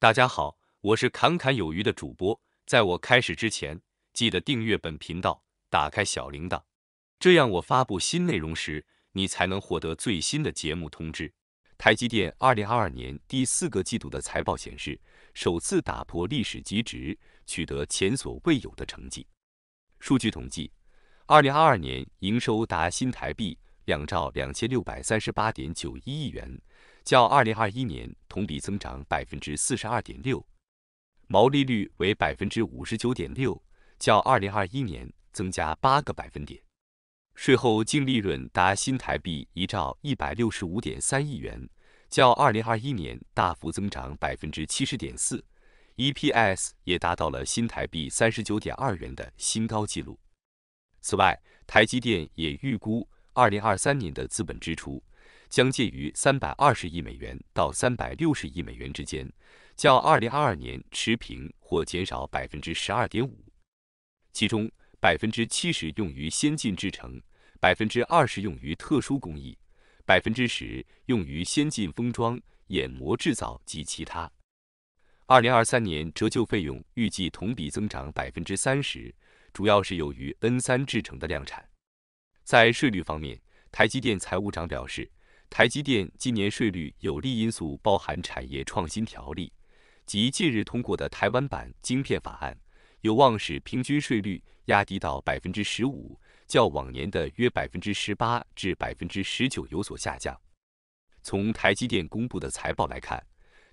大家好，我是侃侃有余的主播。在我开始之前，记得订阅本频道，打开小铃铛，这样我发布新内容时，你才能获得最新的节目通知。台积电二零二二年第四个季度的财报显示，首次打破历史极值，取得前所未有的成绩。数据统计，二零二二年营收达新台币两兆两千六百三十八点九一亿元。较2021年同比增长42.6%，毛利率为59.6%，较2021年增加8个百分点。税后净利润达新台币1兆165.3亿元，较2021年大幅增长 70.4%，EPS 也达到了新台币39.2元的新高纪录。此外，台积电也预估2023年的资本支出。将介于三百二十亿美元到三百六十亿美元之间，较二零二二年持平或减少百分之十二点五。其中百分之七十用于先进制程，百分之二十用于特殊工艺，百分之十用于先进封装、掩膜制造及其他。二零二三年折旧费用预计同比增长百分之三十，主要是由于 N 三制程的量产。在税率方面，台积电财务长表示。台积电今年税率有利因素包含产业创新条例及近日通过的台湾版晶片法案，有望使平均税率压低到百分之十五，较往年的约百分之十八至百分之十九有所下降。从台积电公布的财报来看，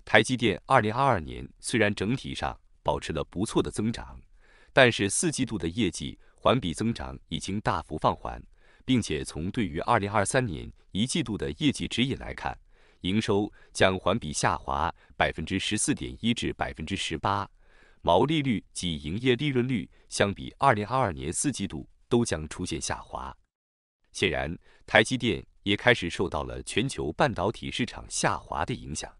台积电二零二二年虽然整体上保持了不错的增长，但是四季度的业绩环比增长已经大幅放缓。并且从对于二零二三年一季度的业绩指引来看，营收将环比下滑百分之十四点一至百分之十八，毛利率及营业利润率相比二零二二年四季度都将出现下滑。显然，台积电也开始受到了全球半导体市场下滑的影响。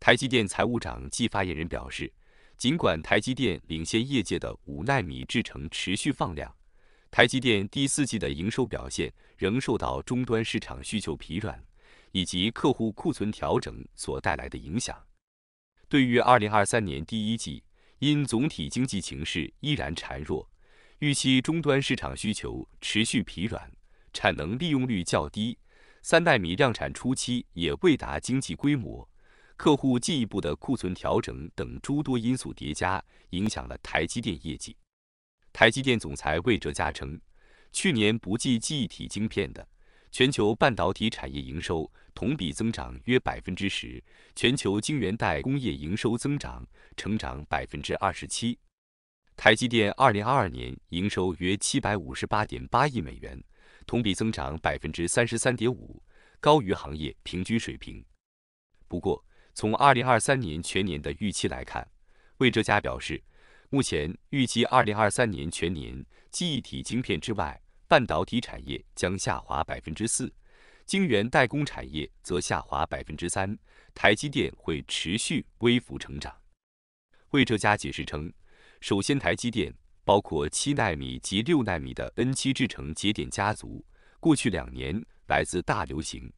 台积电财务长暨发言人表示，尽管台积电领先业界的五纳米制程持续放量。台积电第四季的营收表现仍受到终端市场需求疲软以及客户库存调整所带来的影响。对于二零二三年第一季，因总体经济形势依然孱弱，预期终端市场需求持续疲软，产能利用率较低，三纳米量产初期也未达经济规模，客户进一步的库存调整等诸多因素叠加，影响了台积电业绩。台积电总裁魏哲嘉称，去年不计记忆体晶片的全球半导体产业营收同比增长约百分之十，全球晶圆代工业营收增长成长百分之二十七。台积电二零二二年营收约七百五十八点八亿美元，同比增长百分之三十三点五，高于行业平均水平。不过，从二零二三年全年的预期来看，魏哲嘉表示。目前预计，二零二三年全年，记忆体晶片之外，半导体产业将下滑百分之四，晶圆代工产业则下滑百分之三，台积电会持续微幅成长。魏哲嘉解释称，首先台积电包括七纳米及六纳米的 N 七制程节点家族，过去两年来自大流行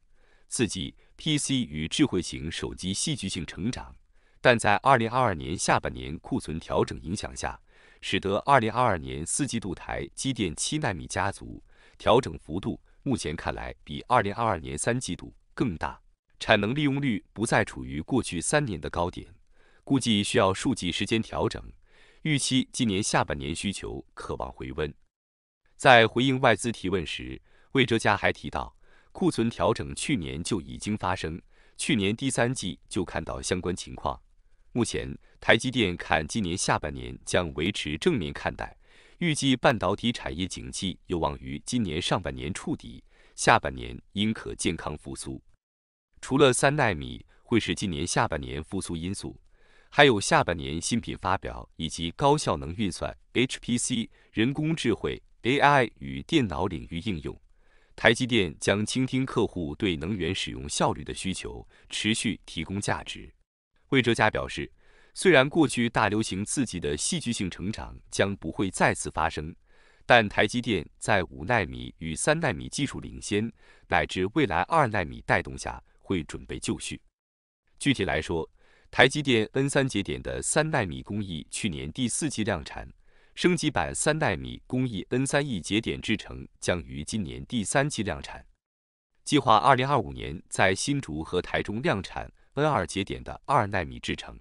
刺激 PC 与智慧型手机戏剧性成长。但在2022年下半年库存调整影响下，使得2022年四季度台积电7纳米家族调整幅度，目前看来比2022年三季度更大。产能利用率不再处于过去三年的高点，估计需要数季时间调整。预期今年下半年需求渴望回温。在回应外资提问时，魏哲家还提到，库存调整去年就已经发生，去年第三季就看到相关情况。目前，台积电看今年下半年将维持正面看待，预计半导体产业景气有望于今年上半年触底，下半年应可健康复苏。除了三纳米会是今年下半年复苏因素，还有下半年新品发表以及高效能运算 （HPC）、人工智慧 （AI） 与电脑领域应用。台积电将倾听客户对能源使用效率的需求，持续提供价值。魏哲家表示，虽然过去大流行刺激的戏剧性成长将不会再次发生，但台积电在五纳米与三纳米技术领先，乃至未来二纳米带动下，会准备就绪。具体来说，台积电 N 三节点的三纳米工艺去年第四季量产，升级版三纳米工艺 N 三 E 节点制程将于今年第三季量产，计划2025年在新竹和台中量产。N 二节点的二纳米制程，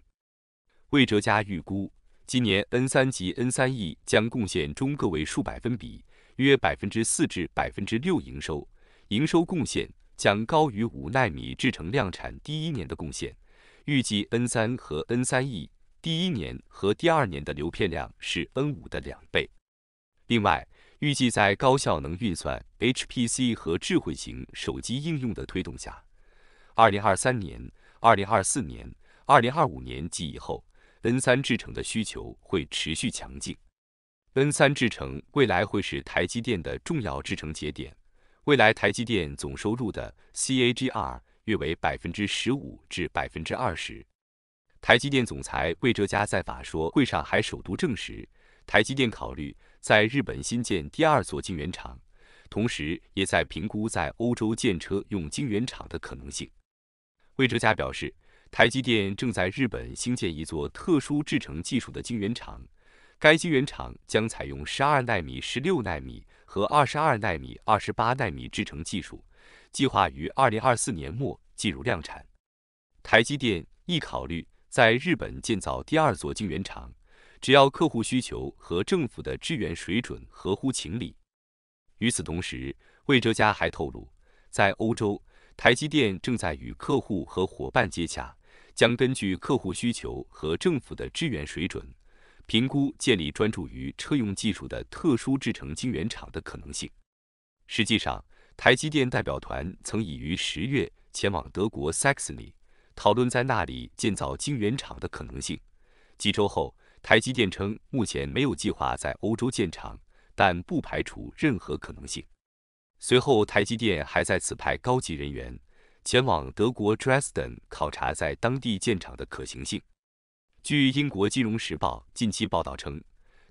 魏哲加预估，今年 N 三及 N 三 E 将贡献中个位数百分比，约百分之四至百分之六营收，营收贡献将高于五纳米制程量产第一年的贡献。预计 N 三和 N 三 E 第一年和第二年的流片量是 N 五的两倍。另外，预计在高效能运算 HPC 和智慧型手机应用的推动下，二零二三年。二零二四年、二零二五年及以后，N 三制程的需求会持续强劲。N 三制程未来会是台积电的重要制程节点，未来台积电总收入的 CAGR 约为百分之十五至百分之二十。台积电总裁魏哲嘉在法说会上还首度证实，台积电考虑在日本新建第二座晶圆厂，同时也在评估在欧洲建车用晶圆厂的可能性。魏哲家表示，台积电正在日本兴建一座特殊制程技术的晶圆厂，该晶圆厂将采用十二纳米、十六纳米和二十二纳米、二十八纳米制程技术，计划于二零二四年末进入量产。台积电亦考虑在日本建造第二座晶圆厂，只要客户需求和政府的支援水准合乎情理。与此同时，魏哲家还透露，在欧洲。台积电正在与客户和伙伴接洽，将根据客户需求和政府的支援水准，评估建立专注于车用技术的特殊制成晶圆厂的可能性。实际上，台积电代表团曾已于十月前往德国 Saxony，讨论在那里建造晶圆厂的可能性。几周后，台积电称目前没有计划在欧洲建厂，但不排除任何可能性。随后，台积电还在此派高级人员前往德国 Dresden 考察在当地建厂的可行性。据英国金融时报近期报道称，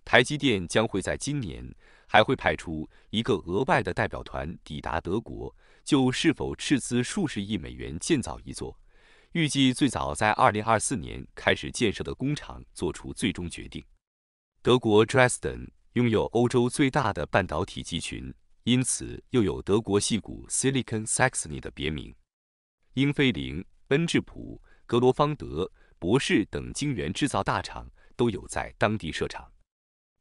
台积电将会在今年还会派出一个额外的代表团抵达德国，就是否斥资数十亿美元建造一座预计最早在2024年开始建设的工厂做出最终决定。德国 Dresden 拥有欧洲最大的半导体集群。因此，又有德国戏骨 Silicon Saxony 的别名。英飞凌、恩智浦、格罗方德、博世等晶圆制造大厂都有在当地设厂。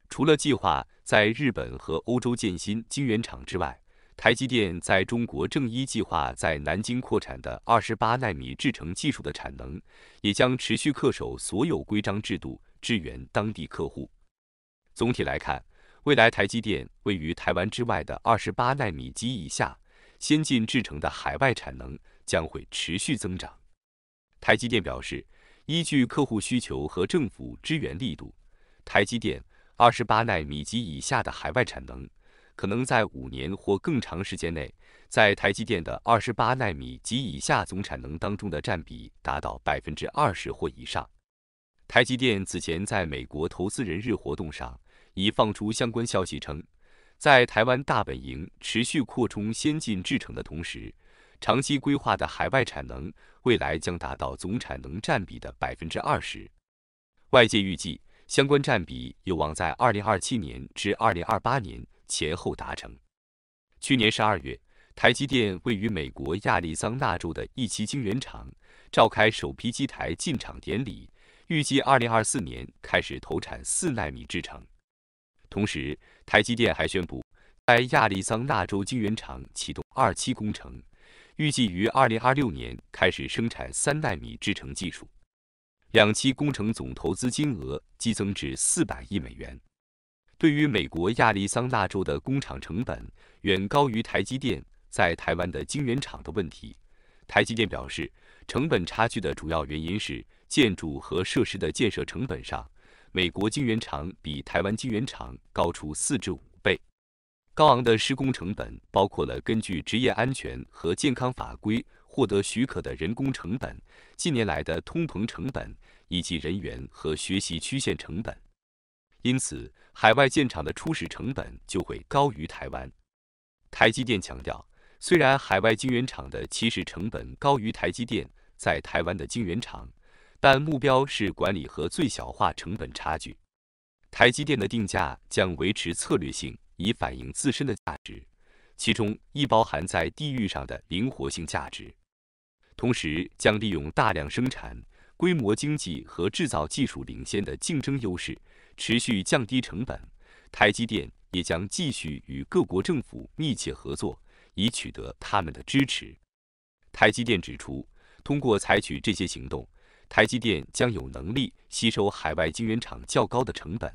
除了计划在日本和欧洲建新晶圆厂之外，台积电在中国正一计划在南京扩产的二十八纳米制程技术的产能，也将持续恪守所有规章制度，支援当地客户。总体来看。未来，台积电位于台湾之外的二十八纳米及以下先进制程的海外产能将会持续增长。台积电表示，依据客户需求和政府支援力度，台积电二十八纳米及以下的海外产能可能在五年或更长时间内，在台积电的二十八纳米及以下总产能当中的占比达到百分之二十或以上。台积电此前在美国投资人日活动上。已放出相关消息称，在台湾大本营持续扩充先进制程的同时，长期规划的海外产能未来将达到总产能占比的百分之二十。外界预计，相关占比有望在二零二七年至二零二八年前后达成。去年十二月，台积电位于美国亚利桑那州的一期晶圆厂召开首批机台进场典礼，预计二零二四年开始投产四纳米制程。同时，台积电还宣布，在亚利桑那州晶圆厂启动二期工程，预计于二零二六年开始生产三纳米制程技术。两期工程总投资金额激增至四百亿美元。对于美国亚利桑那州的工厂成本远高于台积电在台湾的晶圆厂的问题，台积电表示，成本差距的主要原因是建筑和设施的建设成本上。美国晶圆厂比台湾晶圆厂高出四至五倍，高昂的施工成本包括了根据职业安全和健康法规获得许可的人工成本、近年来的通膨成本以及人员和学习曲线成本。因此，海外建厂的初始成本就会高于台湾。台积电强调，虽然海外晶圆厂的起始成本高于台积电在台湾的晶圆厂。但目标是管理和最小化成本差距。台积电的定价将维持策略性，以反映自身的价值，其中亦包含在地域上的灵活性价值。同时，将利用大量生产、规模经济和制造技术领先的竞争优势，持续降低成本。台积电也将继续与各国政府密切合作，以取得他们的支持。台积电指出，通过采取这些行动。台积电将有能力吸收海外晶圆厂较高的成本，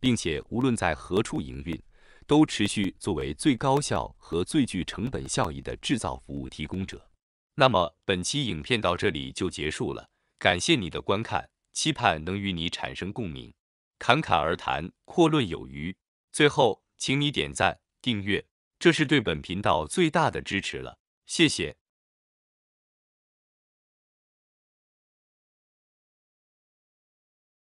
并且无论在何处营运，都持续作为最高效和最具成本效益的制造服务提供者。那么本期影片到这里就结束了，感谢你的观看，期盼能与你产生共鸣。侃侃而谈，阔论有余。最后，请你点赞、订阅，这是对本频道最大的支持了，谢谢。